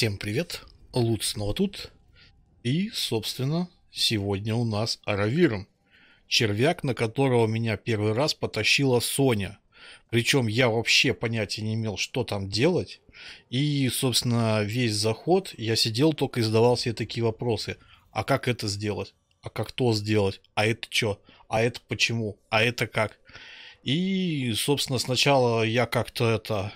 Всем привет, Лут снова тут. И, собственно, сегодня у нас Аравирум, Червяк, на которого меня первый раз потащила Соня. Причем я вообще понятия не имел, что там делать. И, собственно, весь заход я сидел только и задавал себе такие вопросы. А как это сделать? А как то сделать? А это что? А это почему? А это как? И, собственно, сначала я как-то это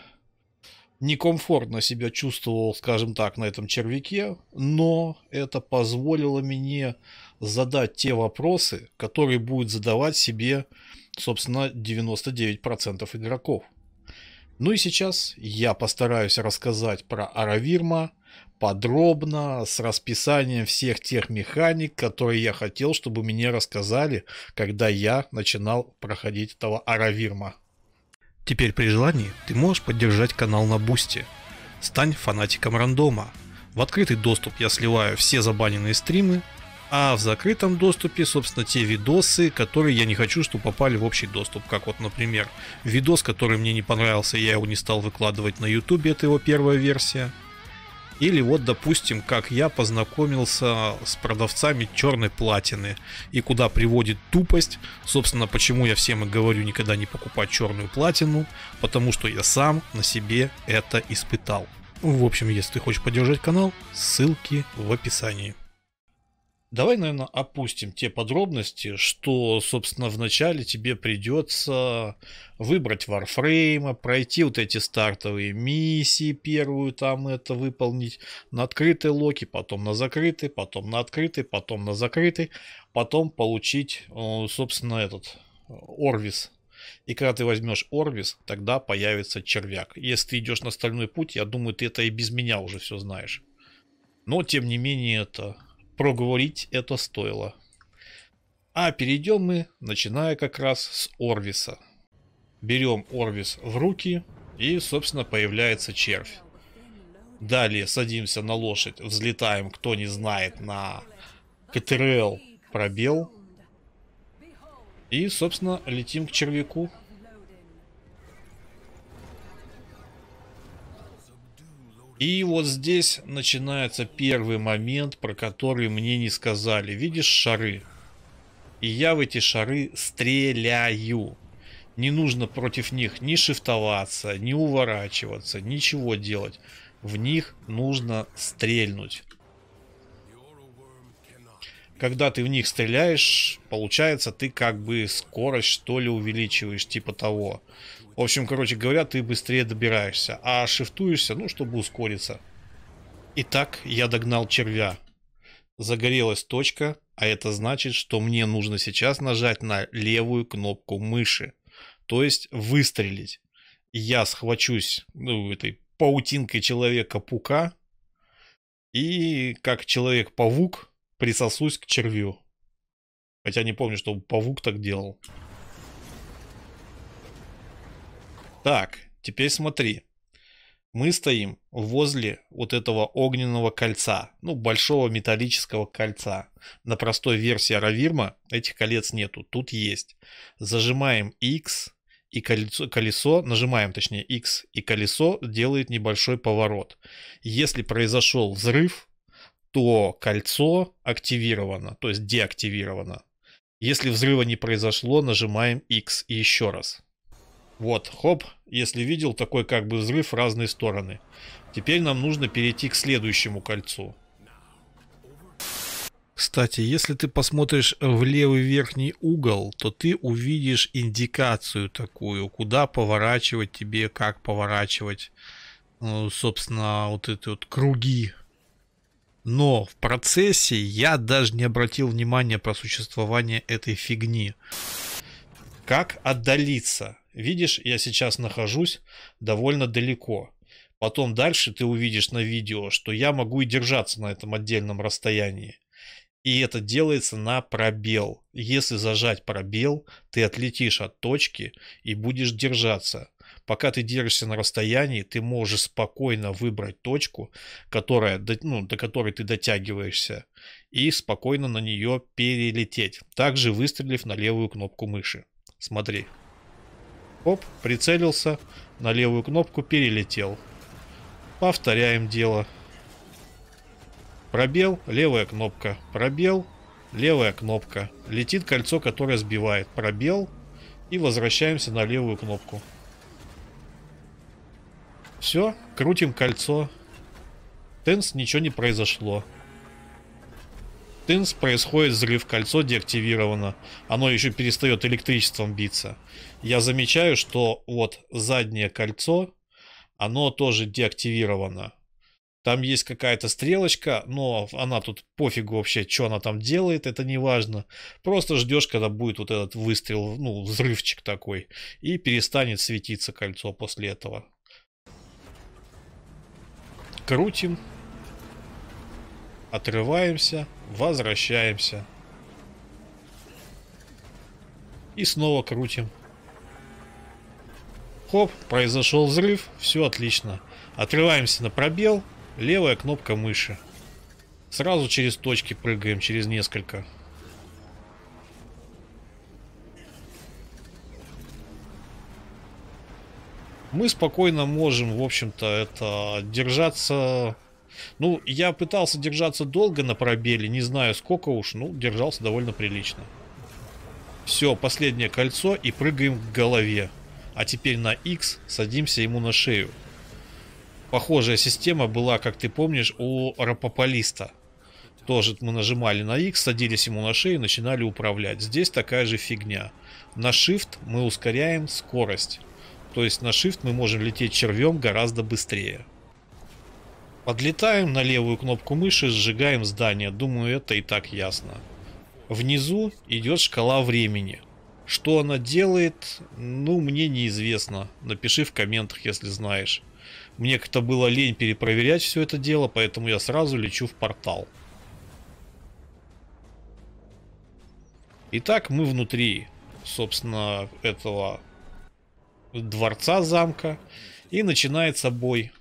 некомфортно себя чувствовал, скажем так, на этом червяке, но это позволило мне задать те вопросы, которые будет задавать себе, собственно, 99% игроков. Ну и сейчас я постараюсь рассказать про Аравирма подробно, с расписанием всех тех механик, которые я хотел, чтобы мне рассказали, когда я начинал проходить этого Аравирма. Теперь при желании ты можешь поддержать канал на Бусти. Стань фанатиком рандома. В открытый доступ я сливаю все забаненные стримы, а в закрытом доступе, собственно, те видосы, которые я не хочу, чтобы попали в общий доступ. Как вот, например, видос, который мне не понравился, я его не стал выкладывать на YouTube, это его первая версия – или вот, допустим, как я познакомился с продавцами черной платины и куда приводит тупость. Собственно, почему я всем и говорю никогда не покупать черную платину, потому что я сам на себе это испытал. В общем, если ты хочешь поддержать канал, ссылки в описании. Давай, наверное, опустим те подробности, что, собственно, вначале тебе придется выбрать Warframe, пройти вот эти стартовые миссии, первую там это выполнить, на открытый локи, потом на закрытый, потом на открытый, потом на закрытый, потом получить, собственно, этот э, Орвис. И когда ты возьмешь Орвис, тогда появится червяк. Если ты идешь на стальной путь, я думаю, ты это и без меня уже все знаешь. Но, тем не менее, это проговорить это стоило. А перейдем мы, начиная как раз с Орвиса. Берем Орвис в руки и, собственно, появляется червь. Далее садимся на лошадь, взлетаем, кто не знает, на КТРЛ пробел. И, собственно, летим к червяку. И вот здесь начинается первый момент, про который мне не сказали. Видишь шары? И я в эти шары стреляю. Не нужно против них ни шифтоваться, ни уворачиваться, ничего делать. В них нужно стрельнуть когда ты в них стреляешь, получается, ты как бы скорость что ли увеличиваешь, типа того. В общем, короче говоря, ты быстрее добираешься, а шифтуешься, ну, чтобы ускориться. Итак, я догнал червя. Загорелась точка, а это значит, что мне нужно сейчас нажать на левую кнопку мыши, то есть выстрелить. Я схвачусь ну, этой паутинкой человека-пука, и как человек-павук присосусь к червю. Хотя не помню, что павук так делал. Так, теперь смотри. Мы стоим возле вот этого огненного кольца, ну, большого металлического кольца. На простой версии Равирма этих колец нету, тут есть. Зажимаем X, и колесо, колесо, нажимаем точнее X, и колесо делает небольшой поворот. Если произошел взрыв, то кольцо активировано, то есть деактивировано. Если взрыва не произошло, нажимаем X и еще раз. Вот, хоп, если видел, такой как бы взрыв в разные стороны. Теперь нам нужно перейти к следующему кольцу. Кстати, если ты посмотришь в левый верхний угол, то ты увидишь индикацию такую, куда поворачивать тебе, как поворачивать, ну, собственно, вот эти вот круги но в процессе я даже не обратил внимания про существование этой фигни. Как отдалиться? Видишь, я сейчас нахожусь довольно далеко. Потом дальше ты увидишь на видео, что я могу и держаться на этом отдельном расстоянии. И это делается на пробел. Если зажать пробел, ты отлетишь от точки и будешь держаться. Пока ты держишься на расстоянии, ты можешь спокойно выбрать точку, которая, ну, до которой ты дотягиваешься, и спокойно на нее перелететь, также выстрелив на левую кнопку мыши. Смотри. Оп, прицелился, на левую кнопку перелетел. Повторяем дело. Пробел, левая кнопка, пробел, левая кнопка. Летит кольцо, которое сбивает. Пробел и возвращаемся на левую кнопку. Все, крутим кольцо. Тенс ничего не произошло. Тенс происходит взрыв, кольцо деактивировано. Оно еще перестает электричеством биться. Я замечаю, что вот заднее кольцо, оно тоже деактивировано. Там есть какая-то стрелочка, но она тут пофигу вообще, что она там делает, это не важно. Просто ждешь, когда будет вот этот выстрел, ну, взрывчик такой, и перестанет светиться кольцо после этого крутим, отрываемся, возвращаемся. И снова крутим. Хоп, произошел взрыв, все отлично. Отрываемся на пробел, левая кнопка мыши. Сразу через точки прыгаем, через несколько. мы спокойно можем, в общем-то, это держаться... Ну, я пытался держаться долго на пробеле, не знаю сколько уж, ну, держался довольно прилично. Все, последнее кольцо и прыгаем к голове. А теперь на X садимся ему на шею. Похожая система была, как ты помнишь, у Рапополиста. Тоже мы нажимали на X, садились ему на шею и начинали управлять. Здесь такая же фигня. На Shift мы ускоряем скорость. То есть на Shift мы можем лететь червем гораздо быстрее. Подлетаем на левую кнопку мыши, сжигаем здание. Думаю, это и так ясно. Внизу идет шкала времени. Что она делает, ну, мне неизвестно. Напиши в комментах, если знаешь. Мне как-то было лень перепроверять все это дело, поэтому я сразу лечу в портал. Итак, мы внутри, собственно, этого дворца замка. И начинается бой.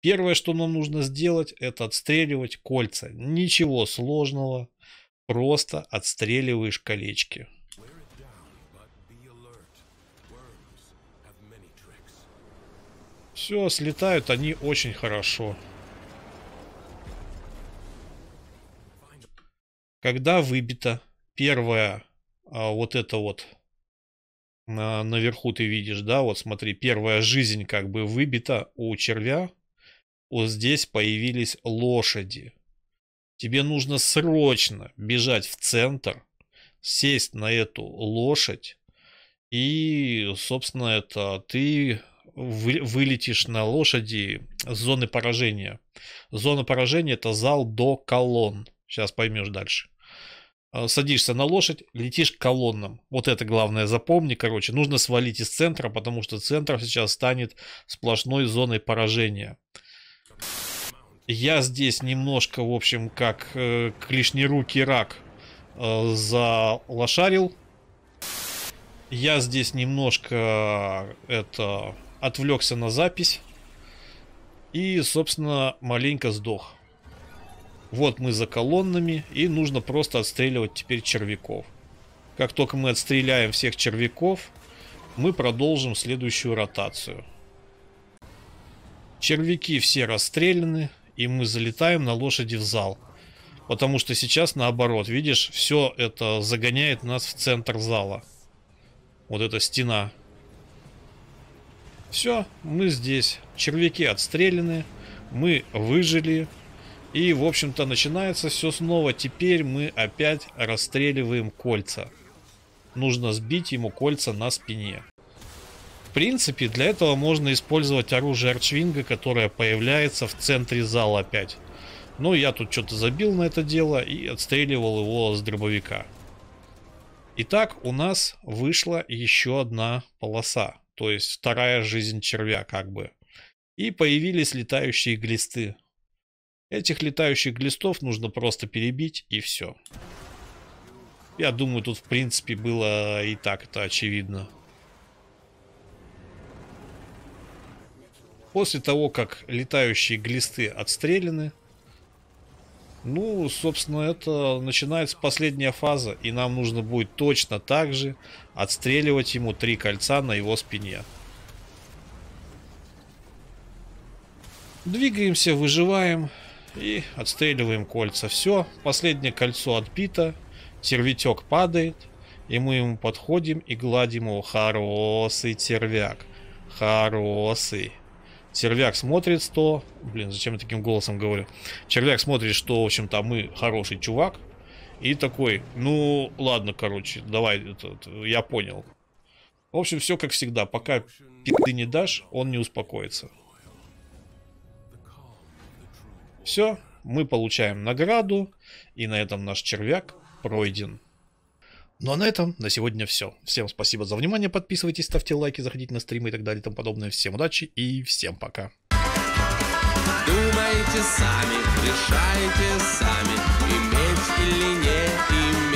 Первое, что нам нужно сделать, это отстреливать кольца. Ничего сложного. Просто отстреливаешь колечки. Все, слетают они очень хорошо. Когда выбито первое а, вот это вот наверху ты видишь, да, вот смотри, первая жизнь как бы выбита у червя, вот здесь появились лошади. Тебе нужно срочно бежать в центр, сесть на эту лошадь, и, собственно, это ты вы, вылетишь на лошади с зоны поражения. Зона поражения это зал до колонн. Сейчас поймешь дальше. Э, садишься на лошадь, летишь к колоннам. Вот это главное запомни, короче. Нужно свалить из центра, потому что центр сейчас станет сплошной зоной поражения. Я здесь немножко, в общем, как э, клешнерукий рак э, залошарил. Я здесь немножко это отвлекся на запись. И, собственно, маленько сдох. Вот мы за колоннами, и нужно просто отстреливать теперь червяков. Как только мы отстреляем всех червяков, мы продолжим следующую ротацию. Червяки все расстреляны, и мы залетаем на лошади в зал. Потому что сейчас наоборот, видишь, все это загоняет нас в центр зала. Вот эта стена. Все, мы здесь. Червяки отстреляны, мы выжили, и, в общем-то, начинается все снова. Теперь мы опять расстреливаем кольца. Нужно сбить ему кольца на спине. В принципе, для этого можно использовать оружие Арчвинга, которое появляется в центре зала опять. Ну, я тут что-то забил на это дело и отстреливал его с дробовика. Итак, у нас вышла еще одна полоса, то есть вторая жизнь червя как бы. И появились летающие глисты. Этих летающих глистов нужно просто перебить и все. Я думаю, тут в принципе было и так это очевидно. После того, как летающие глисты отстреляны, ну, собственно, это начинается последняя фаза, и нам нужно будет точно так же отстреливать ему три кольца на его спине. Двигаемся, выживаем. И отстреливаем кольца. Все, последнее кольцо отбито. Тервитек падает. И мы ему подходим и гладим его. Хороший тервяк. Хороший. Червяк смотрит, что... Блин, зачем я таким голосом говорю? Червяк смотрит, что, в общем-то, мы хороший чувак. И такой, ну, ладно, короче, давай, это, это, я понял. В общем, все как всегда. Пока пи***ы не дашь, он не успокоится. Все, мы получаем награду, и на этом наш червяк пройден. Ну а на этом на сегодня все. Всем спасибо за внимание, подписывайтесь, ставьте лайки, заходите на стримы и так далее и тому подобное. Всем удачи и всем пока. Думайте сами, решайте сами, иметь или не иметь.